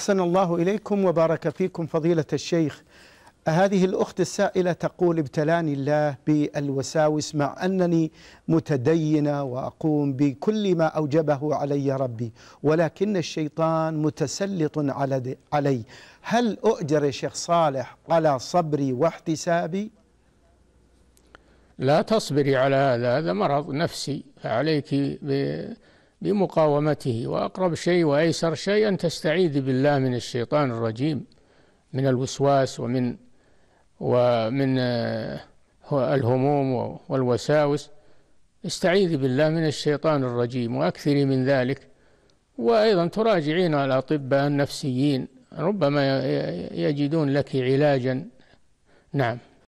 أحسن الله إليكم وبارك فيكم فضيلة الشيخ هذه الأخت السائلة تقول ابتلاني الله بالوساوس مع أنني متدينة وأقوم بكل ما أوجبه علي ربي ولكن الشيطان متسلط علي هل أؤجر يا شيخ صالح على صبري واحتسابي؟ لا تصبري على هذا هذا مرض نفسي فعليك بمقاومته واقرب شيء وايسر شيء ان تستعيذ بالله من الشيطان الرجيم من الوسواس ومن ومن آه، الهموم والوساوس استعيذي بالله من الشيطان الرجيم واكثري من ذلك وايضا تراجعين الاطباء النفسيين ربما يجدون لك علاجا نعم